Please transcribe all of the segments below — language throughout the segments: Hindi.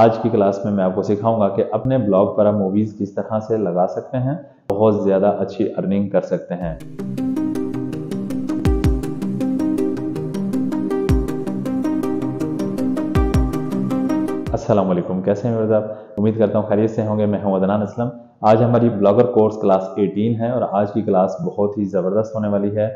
आज की क्लास में मैं आपको सिखाऊंगा कि अपने ब्लॉग पर आप मूवीज किस तरह से लगा सकते हैं बहुत ज्यादा अच्छी अर्निंग कर सकते हैं असलम कैसे हैं मेरे उम्मीद करता हूँ खैरियत से होंगे मैं हूँ अदनान असलम आज हमारी ब्लॉगर कोर्स क्लास 18 है और आज की क्लास बहुत ही ज़बरदस्त होने वाली है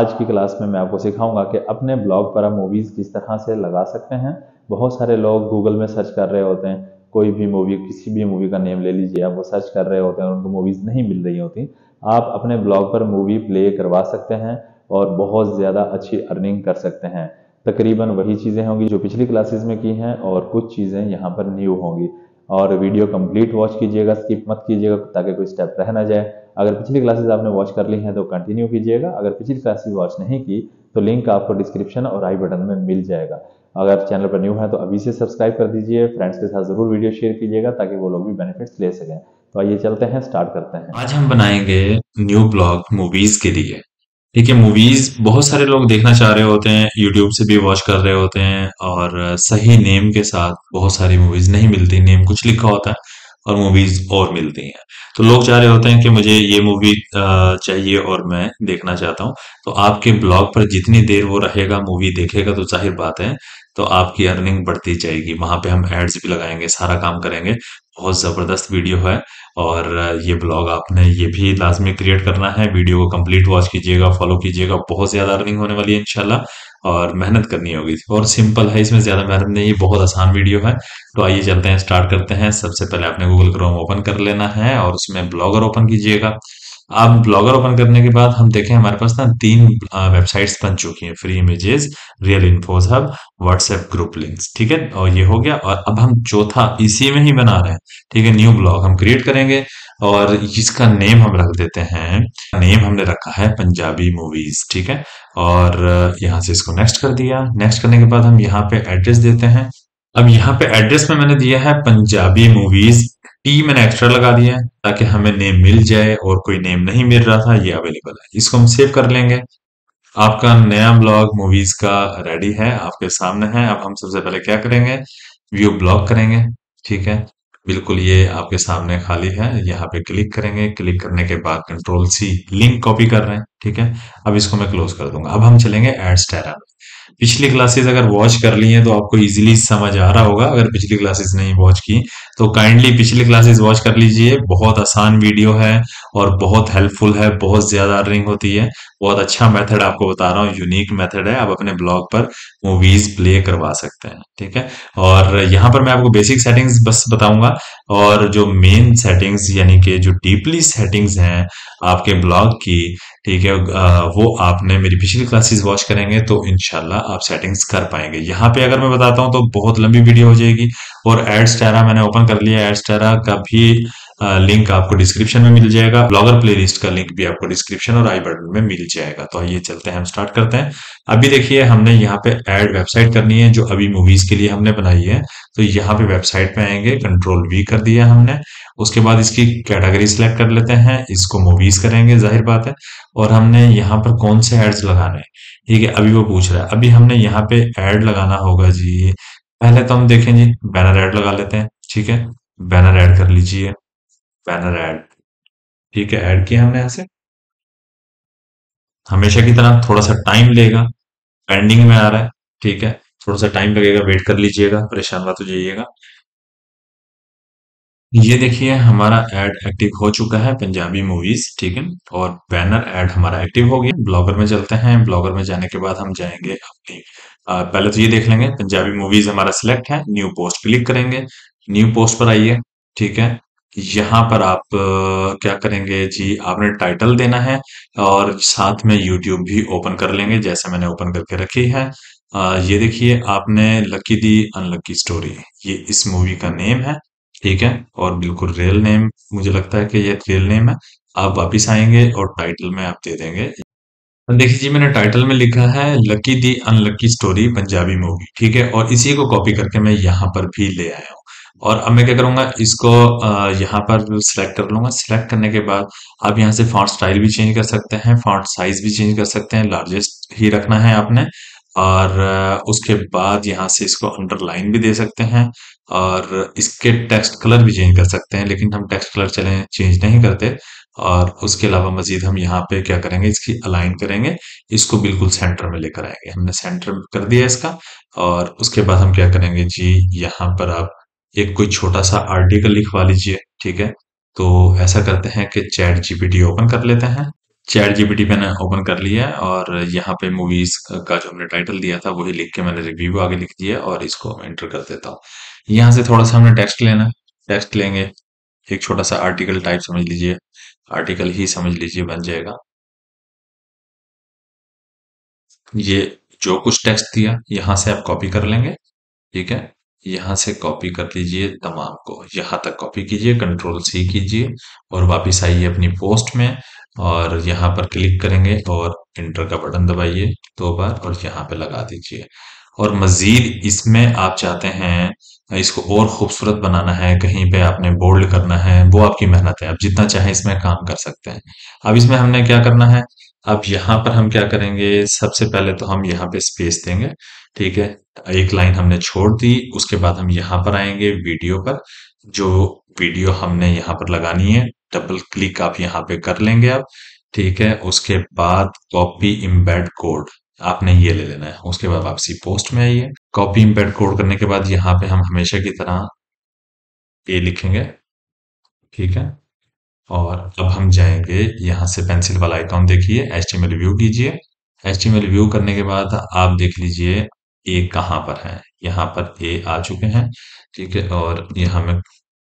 आज की क्लास में मैं आपको सिखाऊंगा कि अपने ब्लॉग पर आप मूवीज़ किस तरह से लगा सकते हैं बहुत सारे लोग गूगल में सर्च कर रहे होते हैं कोई भी मूवी किसी भी मूवी का नेम ले लीजिए आप वो सर्च कर रहे होते हैं और उनको मूवीज़ नहीं मिल रही होती आप अपने ब्लॉग पर मूवी प्ले करवा सकते हैं और बहुत ज़्यादा अच्छी अर्निंग कर सकते हैं तकरीबन वही चीज़ें होंगी जो पिछली क्लासेस में की हैं और कुछ चीज़ें यहाँ पर न्यू होंगी और वीडियो कंप्लीट वॉच कीजिएगा स्किप मत कीजिएगा ताकि कोई स्टेप रह ना जाए अगर पिछली क्लासेस आपने वॉच कर ली हैं तो कंटिन्यू कीजिएगा अगर पिछली क्लासेस वॉच नहीं की तो लिंक आपको डिस्क्रिप्शन और आई बटन में मिल जाएगा अगर चैनल पर न्यू है तो अभी से सब्सक्राइब कर दीजिए फ्रेंड्स के साथ जरूर वीडियो शेयर कीजिएगा ताकि वो लोग भी बेनिफिट्स ले सकें तो आइए चलते हैं स्टार्ट करते हैं आज हम बनाएंगे न्यू ब्लॉग मूवीज के लिए ठीक है मूवीज बहुत सारे लोग देखना चाह रहे होते हैं यूट्यूब से भी वॉच कर रहे होते हैं और सही नेम के साथ बहुत सारी मूवीज नहीं मिलती नेम कुछ लिखा होता है और मूवीज और मिलती हैं तो लोग चाह रहे होते हैं कि मुझे ये मूवी चाहिए और मैं देखना चाहता हूँ तो आपके ब्लॉग पर जितनी देर वो रहेगा मूवी देखेगा तो जाहिर बात है तो आपकी अर्निंग बढ़ती जाएगी वहां पे हम एड्स भी लगाएंगे सारा काम करेंगे बहुत ज़बरदस्त वीडियो है और ये ब्लॉग आपने ये भी लाजमी क्रिएट करना है वीडियो को कंप्लीट वॉच कीजिएगा फॉलो कीजिएगा बहुत ज़्यादा अर्निंग होने वाली है इनशाला और मेहनत करनी होगी और सिंपल है इसमें ज़्यादा मेहनत नहीं है बहुत आसान वीडियो है तो आइए चलते हैं स्टार्ट करते हैं सबसे पहले आपने गूगल क्रोम ओपन कर लेना है और उसमें ब्लॉगर ओपन कीजिएगा अब ब्लॉगर ओपन करने के बाद हम देखें हमारे पास ना तीन वेबसाइट्स बन चुकी हैं free images real infos hub WhatsApp group links ठीक है और ये हो गया और अब हम चौथा इसी में ही बना रहे हैं ठीक है न्यू ब्लॉग हम क्रिएट करेंगे और इसका नेम हम रख देते हैं नेम हमने रखा है पंजाबी मूवीज ठीक है और यहाँ से इसको नेक्स्ट कर दिया नेक्स्ट करने के बाद हम यहाँ पे एड्रेस देते हैं अब यहाँ पे एड्रेस में मैंने दिया है पंजाबी मूवीज टी मैंने एक्स्ट्रा लगा दिया है ताकि हमें नेम मिल जाए और कोई नेम नहीं मिल रहा था ये अवेलेबल है इसको हम सेव कर लेंगे आपका नया ब्लॉग मूवीज का रेडी है आपके सामने है अब हम सबसे पहले क्या करेंगे व्यू ब्लॉग करेंगे ठीक है बिल्कुल ये आपके सामने खाली है यहाँ पे क्लिक करेंगे क्लिक करने के बाद कंट्रोल सी लिंक कॉपी कर रहे हैं ठीक है अब इसको मैं क्लोज कर दूंगा अब हम चलेंगे एड्स टैरा में पिछली क्लासेस अगर वॉच कर ली हैं तो आपको इजीली समझ आ रहा होगा अगर पिछली क्लासेस नहीं वॉच की तो काइंडली पिछली क्लासेस वॉच कर लीजिए बहुत आसान वीडियो है और बहुत हेल्पफुल है बहुत ज्यादा अर्निंग होती है बहुत अच्छा मेथड आपको बता रहा हूँ यूनिक मेथड है आप अपने ब्लॉग पर मूवीज प्ले करवा सकते हैं ठीक है और यहाँ पर मैं आपको बेसिक सेटिंग्स बस बताऊंगा और जो मेन सेटिंग्स यानी कि जो डीपली सेटिंग्स हैं आपके ब्लॉग की ठीक है वो आपने मेरी पिछली क्लासेस वॉच करेंगे तो इनशाला आप सेटिंग्स कर पाएंगे यहाँ पे अगर मैं बताता हूँ तो बहुत लंबी वीडियो हो जाएगी और एड्स टेरा मैंने ओपन कर लिया एड्स टेरा का भी लिंक आपको डिस्क्रिप्शन में मिल जाएगा ब्लॉगर प्लेलिस्ट का लिंक भी आपको डिस्क्रिप्शन और आई बटन में मिल जाएगा तो आइए चलते हैं हम स्टार्ट करते हैं अभी देखिए हमने यहाँ पे एड वेबसाइट करनी है जो अभी मूवीज के लिए हमने बनाई है तो यहाँ पे वेबसाइट पे आएंगे कंट्रोल वी कर दिया हमने उसके बाद इसकी कैटेगरी सिलेक्ट कर लेते हैं इसको मूवीज करेंगे जाहिर बात है और हमने यहाँ पर कौन से एड्स लगाने ठीक है अभी वो पूछ रहा है अभी हमने यहाँ पे एड लगाना होगा जी पहले तो हम देखें जी बैनर एड लगा लेते हैं ठीक है बैनर एड कर लीजिए बैनर ऐड ठीक है ऐड किया हमने यहां से हमेशा की तरह थोड़ा सा टाइम लेगा पेंडिंग में आ रहा है ठीक है थोड़ा सा टाइम लगेगा वेट कर लीजिएगा परेशान मत हो जाइएगा ये देखिए हमारा एड एक्टिव हो चुका है पंजाबी मूवीज ठीक है और बैनर एड हमारा एक्टिव हो गया ब्लॉगर में चलते हैं ब्लॉगर में जाने के बाद हम जाएंगे अपनी पहले तो ये देख लेंगे पंजाबी मूवीज हमारा सिलेक्ट है न्यू पोस्ट क्लिक करेंगे न्यू पोस्ट पर आइए ठीक है यहाँ पर आप क्या करेंगे जी आपने टाइटल देना है और साथ में यूट्यूब भी ओपन कर लेंगे जैसे मैंने ओपन करके रखी है ये देखिए आपने लकी दी अनलकी स्टोरी ये इस मूवी का नेम है ठीक है और बिल्कुल रियल नेम मुझे लगता है कि ये रियल नेम है आप वापिस आएंगे और टाइटल में आप दे देंगे देखिए जी मैंने टाइटल में लिखा है lucky the unlucky story Punjabi movie ठीक है और इसी को कॉपी करके मैं यहाँ पर भी ले आया हूँ और अब मैं क्या करूंगा इसको यहाँ पर सिलेक्ट कर लूंगा सिलेक्ट करने के बाद आप यहाँ से फॉन्ट स्टाइल भी चेंज कर सकते हैं फॉन्ट साइज भी चेंज कर सकते हैं लार्जेस्ट ही रखना है आपने और उसके बाद यहाँ से इसको अंडरलाइन भी दे सकते हैं और इसके टेक्स्ट कलर भी चेंज कर सकते हैं लेकिन हम टेक्स्ट कलर चले चेंज नहीं करते और उसके अलावा मजीद हम यहाँ पे क्या करेंगे इसकी अलाइन करेंगे इसको बिल्कुल सेंटर में लेकर आएंगे हमने सेंटर कर दिया इसका और उसके बाद हम क्या करेंगे जी यहाँ पर आप एक कोई छोटा सा आर्टिकल लिखवा लीजिए ठीक है तो ऐसा करते हैं कि चैट जीपीटी ओपन कर लेते हैं चैट जीपीटी मैंने ओपन कर लिया है और यहाँ पे मूवीज का जो हमने टाइटल दिया था वही लिख के मैंने रिव्यू आगे लिख दिया और इसको एंटर कर देता हूँ यहाँ से थोड़ा सा हमने टेक्स्ट लेना टेक्स्ट लेंगे एक छोटा सा आर्टिकल टाइप समझ लीजिए आर्टिकल ही समझ लीजिए बन जाएगा ये जो कुछ टेक्स्ट दिया यहाँ से आप कॉपी कर लेंगे ठीक है यहाँ से कॉपी कर लीजिए तमाम को यहाँ तक कॉपी कीजिए कंट्रोल सी कीजिए और वापस आइए अपनी पोस्ट में और यहाँ पर क्लिक करेंगे और इंटर का बटन दबाइए दो बार और यहाँ पे लगा दीजिए और मज़ीद इसमें आप चाहते हैं इसको और खूबसूरत बनाना है कहीं पे आपने बोल्ड करना है वो आपकी मेहनत है आप जितना चाहे इसमें काम कर सकते हैं अब इसमें हमने क्या करना है अब यहां पर हम क्या करेंगे सबसे पहले तो हम यहाँ पे स्पेस देंगे ठीक है एक लाइन हमने छोड़ दी उसके बाद हम यहाँ पर आएंगे वीडियो पर जो वीडियो हमने यहाँ पर लगानी है डबल क्लिक आप यहाँ पे कर लेंगे आप ठीक है उसके बाद कॉपी इम्बेड कोड आपने ये ले लेना है उसके बाद वापसी पोस्ट में आइए कॉपी इम्बेड कोड करने के बाद यहाँ पे हम हमेशा की तरह ए लिखेंगे ठीक है और अब हम जाएंगे यहाँ से पेंसिल वाला आइकॉन देखिए एच व्यू कीजिए एच व्यू करने के बाद आप देख लीजिए ए कहाँ पर है यहाँ पर ए आ चुके हैं ठीक है और यहाँ मैं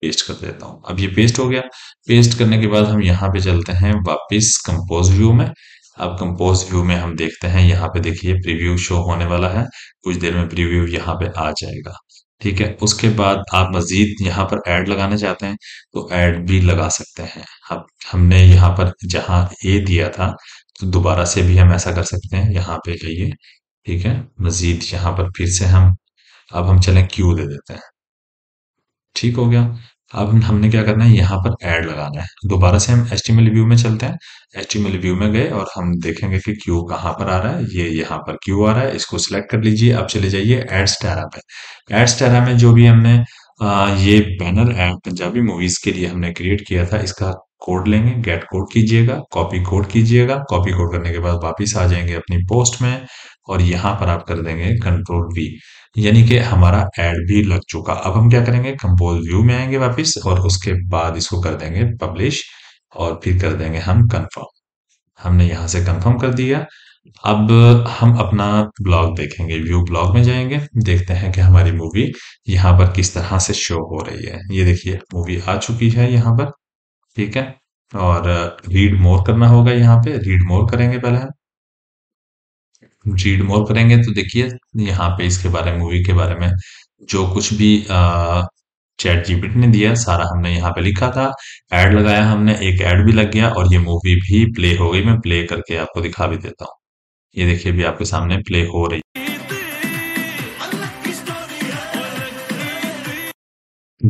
पेस्ट कर देता हूँ अब ये पेस्ट हो गया पेस्ट करने के बाद हम यहाँ पे चलते हैं वापस कंपोज व्यू में अब कंपोज व्यू में हम देखते हैं यहाँ पे देखिए प्रीव्यू शो होने वाला है कुछ देर में प्रीव्यू यहाँ पे आ जाएगा ठीक है उसके बाद आप मज़ीद यहाँ पर एड लगाना चाहते हैं तो ऐड भी लगा सकते हैं अब हमने यहाँ पर जहाँ ए दिया था तो दोबारा से भी हम ऐसा कर सकते हैं यहाँ पे कहिए ठीक है मज़ीद यहाँ पर फिर से हम अब हम चलें क्यू दे देते हैं ठीक हो गया अब हमने क्या करना है यहाँ पर एड लगाना है दोबारा से हम एच व्यू में चलते हैं एस्टिमेल व्यू में गए और हम देखेंगे कि क्यू कहाँ पर आ रहा है ये यहाँ पर क्यू आ रहा है इसको सिलेक्ट कर लीजिए अब चले जाइए एड्स टैरा पे एड्स टेरा में जो भी हमने आ, ये बैनर एड पंजाबी मूवीज के लिए हमने क्रिएट किया था इसका कोड लेंगे गेट कोड कीजिएगा कॉपी कोड कीजिएगा कॉपी कोड करने के बाद वापस आ जाएंगे अपनी पोस्ट में और यहाँ पर आप कर देंगे कंट्रोल वी यानी कि हमारा एड भी लग चुका अब हम क्या करेंगे कंपोज व्यू में आएंगे वापस और उसके बाद इसको कर देंगे पब्लिश और फिर कर देंगे हम कंफर्म हमने यहाँ से कंफर्म कर दिया अब हम अपना ब्लॉग देखेंगे व्यू ब्लॉग में जाएंगे देखते हैं कि हमारी मूवी यहाँ पर किस तरह से शो हो रही है ये देखिए मूवी आ चुकी है यहाँ पर ठीक है और रीड मोर करना होगा यहाँ पे रीड मोर करेंगे पहले हम रीड मोर करेंगे तो देखिए यहाँ पे इसके बारे में मूवी के बारे में जो कुछ भी चैट जीपीट ने दिया सारा हमने यहाँ पे लिखा था एड लगाया हमने एक एड भी लग गया और ये मूवी भी प्ले हो गई मैं प्ले करके आपको दिखा भी देता हूँ ये देखिए भी आपके सामने प्ले हो रही है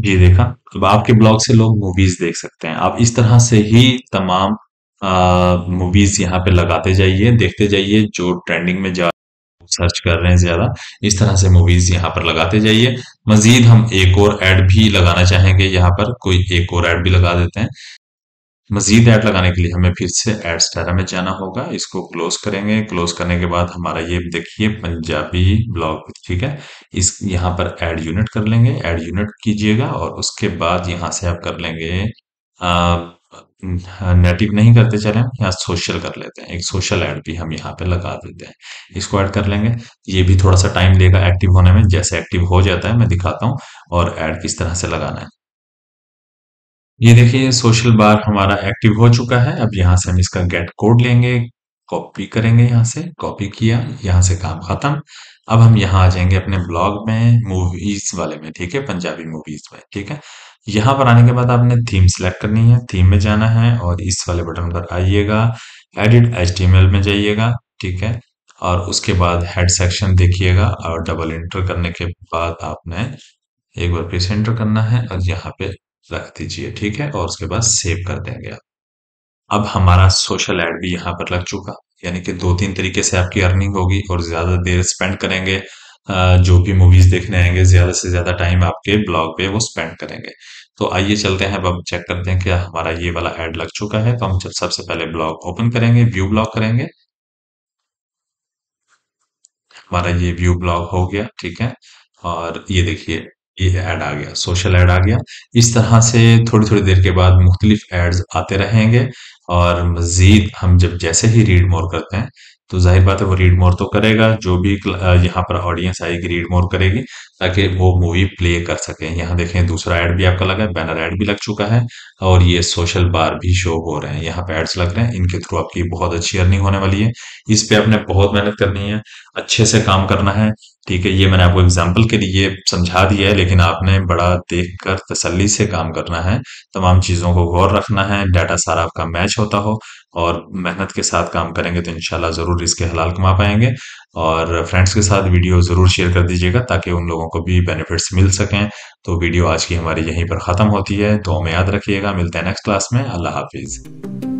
जी देखा अब आपके ब्लॉग से लोग मूवीज देख सकते हैं आप इस तरह से ही तमाम मूवीज यहाँ पे लगाते जाइए देखते जाइए जो ट्रेंडिंग में जा सर्च कर रहे हैं ज्यादा इस तरह से मूवीज यहाँ पर लगाते जाइए मजीद हम एक और एड भी लगाना चाहेंगे यहाँ पर कोई एक और एड भी लगा देते हैं मजीद ऐड लगाने के लिए हमें फिर से एड स्टारा में जाना होगा इसको क्लोज करेंगे क्लोज करने के बाद हमारा ये देखिए पंजाबी ब्लॉग ठीक है इस यहाँ पर एड यूनिट कर लेंगे एड यूनिट कीजिएगा और उसके बाद यहाँ से आप कर लेंगे नेटिव नहीं करते चले यहाँ सोशल कर लेते हैं एक सोशल ऐड भी हम यहाँ पे लगा देते हैं इसको ऐड कर लेंगे ये भी थोड़ा सा टाइम लेगा एक्टिव होने में जैसे एक्टिव हो जाता है मैं दिखाता हूँ और ऐड किस तरह से लगाना है ये देखिए सोशल बार हमारा एक्टिव हो चुका है अब यहाँ से हम इसका गेट कोड लेंगे कॉपी करेंगे यहाँ से कॉपी किया यहाँ से काम खत्म अब हम यहाँ आ जाएंगे अपने ब्लॉग में मूवीज वाले में ठीक है पंजाबी मूवीज में ठीक है यहाँ पर आने के बाद आपने थीम सिलेक्ट करनी है थीम में जाना है और इस वाले बटन पर आइएगा एडिट एच में जाइएगा ठीक है और उसके बाद हेड सेक्शन देखिएगा और डबल इंटर करने के बाद आपने एक बार फिर से इंटर करना है और यहाँ पे रख दीजिए ठीक है और उसके बाद सेव कर देंगे आप अब हमारा सोशल ऐड भी यहाँ पर लग चुका यानी कि दो तीन तरीके से आपकी अर्निंग होगी और ज़्यादा देर स्पेंड करेंगे जो भी मूवीज़ देखने आएंगे ज़्यादा से ज़्यादा टाइम आपके ब्लॉग पे वो स्पेंड करेंगे तो आइए चलते हैं अब हम चेक करते हैं कि हमारा ये वाला ऐड लग चुका है तो हम जब सबसे पहले ब्लॉग ओपन करेंगे व्यू ब्लॉग करेंगे हमारा ये व्यू ब्लॉग हो गया ठीक है और ये देखिए ये ऐड आ गया सोशल ऐड आ गया इस तरह से थोड़ी थोड़ी देर के बाद मुख्तलिफ एड्स आते रहेंगे और मज़ीद हम जब जैसे ही रीड मोर करते हैं तो जाहिर बात है वो रीड मोर तो करेगा जो भी यहाँ पर ऑडियंस आएगी रीड मोर करेगी ताकि वो मूवी प्ले कर सके यहाँ देखें दूसरा ऐड भी आपका लगा है बैनर ऐड भी लग चुका है और ये सोशल बार भी शो हो रहे हैं यहाँ पे एड्स लग रहे हैं इनके थ्रू आपकी बहुत अच्छी अर्निंग होने वाली है इस पे आपने बहुत मेहनत करनी है अच्छे से काम करना है ठीक है ये मैंने आपको एग्जाम्पल के लिए समझा दिया है लेकिन आपने बड़ा देख कर तसली से काम करना है तमाम चीज़ों को गौर रखना है डाटा सारा आपका मैच होता हो और मेहनत के साथ काम करेंगे तो इनशाला ज़रूर इसके हलाल कमा पाएंगे और फ्रेंड्स के साथ वीडियो ज़रूर शेयर कर दीजिएगा ताकि उन लोगों को भी बेनिफिट्स मिल सकें तो वीडियो आज की हमारी यहीं पर ख़त्म होती है तो हमें याद रखिएगा मिलते हैं नेक्स्ट क्लास में अल्लाह हाफिज़